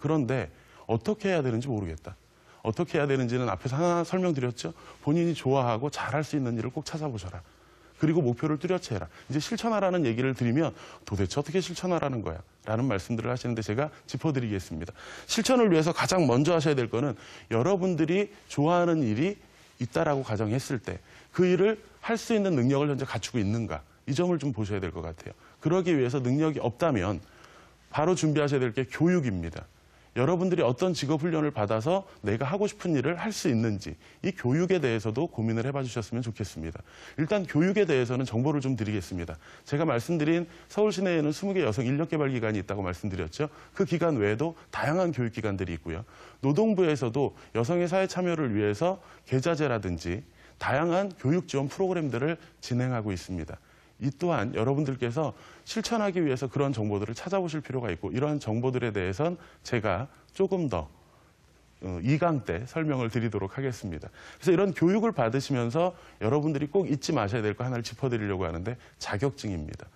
그런데 어떻게 해야 되는지 모르겠다. 어떻게 해야 되는지는 앞에서 하나 설명드렸죠. 본인이 좋아하고 잘할 수 있는 일을 꼭 찾아보셔라. 그리고 목표를 뚜렷해라. 이제 실천하라는 얘기를 드리면 도대체 어떻게 실천하라는 거야? 라는 말씀들을 하시는데 제가 짚어드리겠습니다. 실천을 위해서 가장 먼저 하셔야 될 거는 여러분들이 좋아하는 일이 있다라고 가정했을 때 그 일을 할 수 있는 능력을 현재 갖추고 있는가 이 점을 좀 보셔야 될 것 같아요. 그러기 위해서 능력이 없다면 바로 준비하셔야 될 게 교육입니다. 여러분들이 어떤 직업 훈련을 받아서 내가 하고 싶은 일을 할 수 있는지 이 교육에 대해서도 고민을 해봐 주셨으면 좋겠습니다. 일단 교육에 대해서는 정보를 좀 드리겠습니다. 제가 말씀드린 서울 시내에는 20개 여성 인력개발 기관이 있다고 말씀드렸죠. 그 기관 외에도 다양한 교육기관들이 있고요. 노동부에서도 여성의 사회 참여를 위해서 계좌제라든지 다양한 교육 지원 프로그램들을 진행하고 있습니다. 이 또한 여러분들께서 실천하기 위해서 그런 정보들을 찾아보실 필요가 있고 이러한 정보들에 대해선 제가 조금 더 2강 어, 때 설명을 드리도록 하겠습니다. 그래서 이런 교육을 받으시면서 여러분들이 꼭 잊지 마셔야 될 거 하나를 짚어드리려고 하는데 자격증입니다.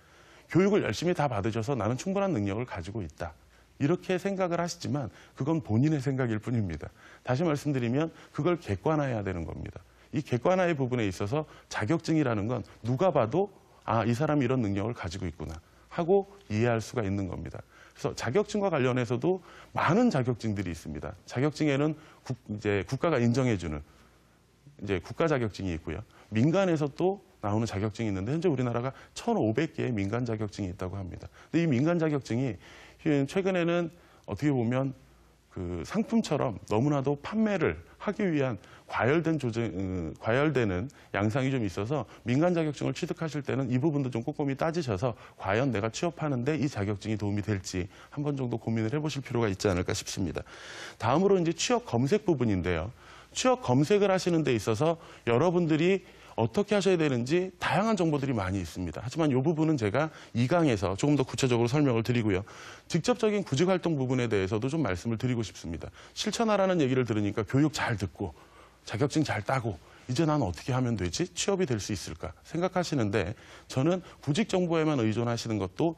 교육을 열심히 다 받으셔서 나는 충분한 능력을 가지고 있다. 이렇게 생각을 하시지만 그건 본인의 생각일 뿐입니다. 다시 말씀드리면 그걸 객관화해야 되는 겁니다. 이 객관화의 부분에 있어서 자격증이라는 건 누가 봐도 아, 이 사람이 이런 능력을 가지고 있구나 하고 이해할 수가 있는 겁니다. 그래서 자격증과 관련해서도 많은 자격증들이 있습니다. 자격증에는 국, 이제 국가가 인정해주는 이제 국가 자격증이 있고요. 민간에서 또 나오는 자격증이 있는데 현재 우리나라가 1,500개의 민간 자격증이 있다고 합니다. 근데 이 민간 자격증이 최근에는 어떻게 보면 그 상품처럼 너무나도 판매를 하기 위한 과열된 조정, 어, 과열되는 양상이 좀 있어서 민간 자격증을 취득하실 때는 이 부분도 좀 꼼꼼히 따지셔서 과연 내가 취업하는데 이 자격증이 도움이 될지 한 번 정도 고민을 해보실 필요가 있지 않을까 싶습니다. 다음으로 이제 취업 검색 부분인데요. 취업 검색을 하시는 데 있어서 여러분들이 어떻게 하셔야 되는지 다양한 정보들이 많이 있습니다. 하지만 이 부분은 제가 2강에서 조금 더 구체적으로 설명을 드리고요. 직접적인 구직 활동 부분에 대해서도 좀 말씀을 드리고 싶습니다. 실천하라는 얘기를 들으니까 교육 잘 듣고 자격증 잘 따고 이제 난 어떻게 하면 되지? 취업이 될 수 있을까? 생각하시는데 저는 구직 정보에만 의존하시는 것도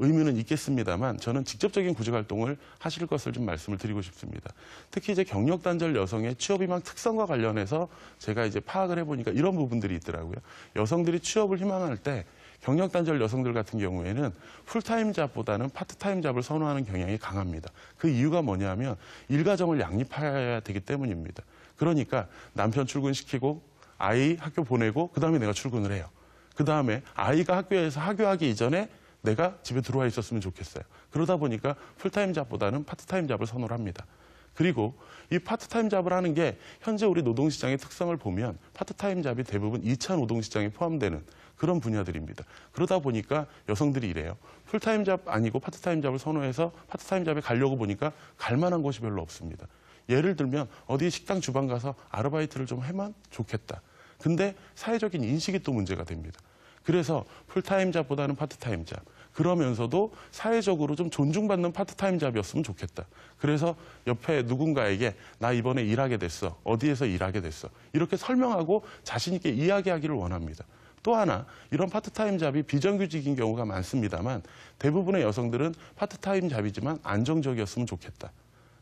의미는 있겠습니다만 저는 직접적인 구직 활동을 하실 것을 좀 말씀을 드리고 싶습니다. 특히 이제 경력 단절 여성의 취업 희망 특성과 관련해서 제가 이제 파악을 해보니까 이런 부분들이 있더라고요. 여성들이 취업을 희망할 때 경력 단절 여성들 같은 경우에는 풀타임 잡보다는 파트타임 잡을 선호하는 경향이 강합니다. 그 이유가 뭐냐면 일가정을 양립해야 되기 때문입니다. 그러니까 남편 출근시키고 아이 학교 보내고 그다음에 내가 출근을 해요. 그다음에 아이가 학교에서 학교하기 이전에 내가 집에 들어와 있었으면 좋겠어요. 그러다 보니까 풀타임 잡보다는 파트타임 잡을 선호를 합니다. 그리고 이 파트타임 잡을 하는 게 현재 우리 노동시장의 특성을 보면 파트타임 잡이 대부분 2차 노동시장에 포함되는 그런 분야들입니다. 그러다 보니까 여성들이 이래요. 풀타임 잡 아니고 파트타임 잡을 선호해서 파트타임 잡에 가려고 보니까 갈만한 곳이 별로 없습니다. 예를 들면 어디 식당 주방 가서 아르바이트를 좀 해만 좋겠다. 근데 사회적인 인식이 또 문제가 됩니다. 그래서 풀타임 잡보다는 파트타임 잡. 그러면서도 사회적으로 좀 존중받는 파트타임 잡이었으면 좋겠다. 그래서 옆에 누군가에게 나 이번에 일하게 됐어. 어디에서 일하게 됐어. 이렇게 설명하고 자신 있게 이야기하기를 원합니다. 또 하나 이런 파트타임 잡이 비정규직인 경우가 많습니다만 대부분의 여성들은 파트타임 잡이지만 안정적이었으면 좋겠다.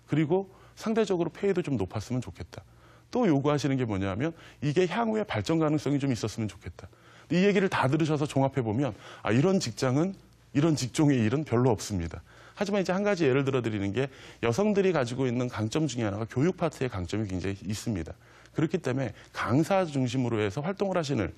그리고 상대적으로 페이도 좀 높았으면 좋겠다. 또 요구하시는 게 뭐냐면 이게 향후에 발전 가능성이 좀 있었으면 좋겠다. 이 얘기를 다 들으셔서 종합해보면 아, 이런 직장은 이런 직종의 일은 별로 없습니다. 하지만 이제 한 가지 예를 들어 드리는 게 여성들이 가지고 있는 강점 중에 하나가 교육 파트의 강점이 굉장히 있습니다. 그렇기 때문에 강사 중심으로 해서 활동을 하시는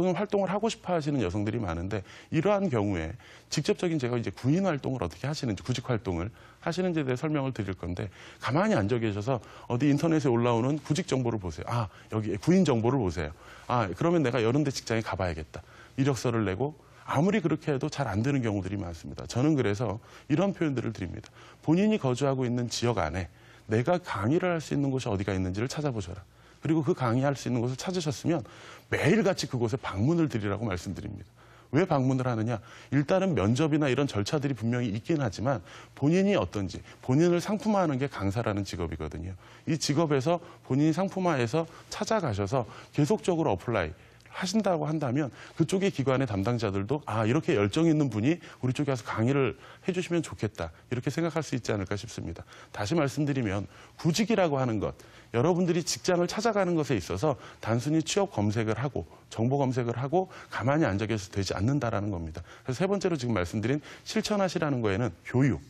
또는 활동을 하고 싶어 하시는 여성들이 많은데 이러한 경우에 직접적인 제가 이제 군인 활동을 어떻게 하시는지 구직 활동을 하시는지에 대해 설명을 드릴 건데 가만히 앉아 계셔서 어디 인터넷에 올라오는 구직 정보를 보세요. 아 여기 군인 정보를 보세요. 아 그러면 내가 여러 대 직장에 가봐야겠다. 이력서를 내고 아무리 그렇게 해도 잘 안 되는 경우들이 많습니다. 저는 그래서 이런 표현들을 드립니다. 본인이 거주하고 있는 지역 안에 내가 강의를 할 수 있는 곳이 어디가 있는지를 찾아보셔라. 그리고 그 강의할 수 있는 곳을 찾으셨으면 매일같이 그곳에 방문을 드리라고 말씀드립니다. 왜 방문을 하느냐? 일단은 면접이나 이런 절차들이 분명히 있긴 하지만 본인이 어떤지 본인을 상품화하는 게 강사라는 직업이거든요. 이 직업에서 본인이 상품화해서 찾아가셔서 계속적으로 어플라이 하신다고 한다면 그쪽의 기관의 담당자들도 아 이렇게 열정 있는 분이 우리 쪽에 와서 강의를 해주시면 좋겠다 이렇게 생각할 수 있지 않을까 싶습니다. 다시 말씀드리면 구직이라고 하는 것 여러분들이 직장을 찾아가는 것에 있어서 단순히 취업 검색을 하고 정보 검색을 하고 가만히 앉아 계셔서 되지 않는다라는 겁니다. 그래서 세 번째로 지금 말씀드린 실천하시라는 거에는 교육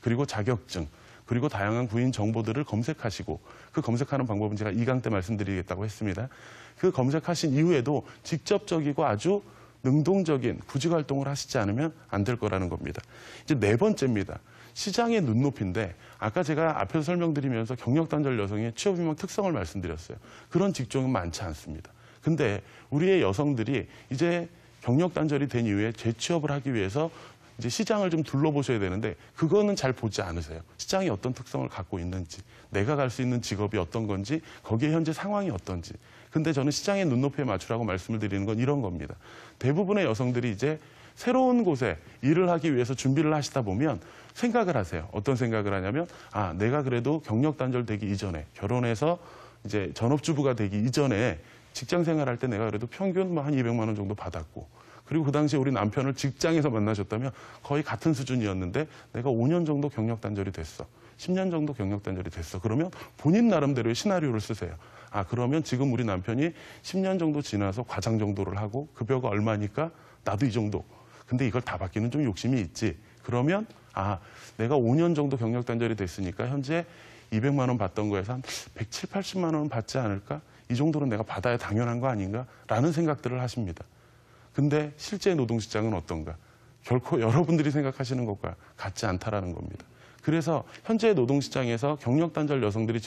그리고 자격증 그리고 다양한 구인 정보들을 검색하시고 그 검색하는 방법은 제가 2강 때 말씀드리겠다고 했습니다. 그 검색하신 이후에도 직접적이고 아주 능동적인 구직 활동을 하시지 않으면 안 될 거라는 겁니다. 이제 네 번째입니다. 시장의 눈높인데 아까 제가 앞에서 설명드리면서 경력단절 여성의 취업희망 특성을 말씀드렸어요. 그런 직종은 많지 않습니다. 근데 우리의 여성들이 이제 경력 단절이 된 이후에 재취업을 하기 위해서 이제 시장을 좀 둘러보셔야 되는데 그거는 잘 보지 않으세요. 시장이 어떤 특성을 갖고 있는지, 내가 갈 수 있는 직업이 어떤 건지, 거기에 현재 상황이 어떤지. 근데 저는 시장의 눈높이에 맞추라고 말씀을 드리는 건 이런 겁니다. 대부분의 여성들이 이제 새로운 곳에 일을 하기 위해서 준비를 하시다 보면 생각을 하세요. 어떤 생각을 하냐면 아 내가 그래도 경력 단절되기 이전에 결혼해서 이제 전업주부가 되기 이전에 직장 생활할 때 내가 그래도 평균 뭐 한 200만 원 정도 받았고 그리고 그 당시에 우리 남편을 직장에서 만나셨다면 거의 같은 수준이었는데 내가 5년 정도 경력 단절이 됐어. 10년 정도 경력 단절이 됐어. 그러면 본인 나름대로의 시나리오를 쓰세요. 아 그러면 지금 우리 남편이 10년 정도 지나서 과장 정도를 하고 급여가 얼마니까 나도 이 정도. 근데 이걸 다 받기는 좀 욕심이 있지. 그러면 아 내가 5년 정도 경력 단절이 됐으니까 현재 200만 원 받던 거에서 한 170, 80만 원 받지 않을까? 이 정도는 내가 받아야 당연한 거 아닌가? 라는 생각들을 하십니다. 근데 실제 노동시장은 어떤가? 결코 여러분들이 생각하시는 것과 같지 않다라는 겁니다. 그래서 현재 노동시장에서 경력 단절 여성들이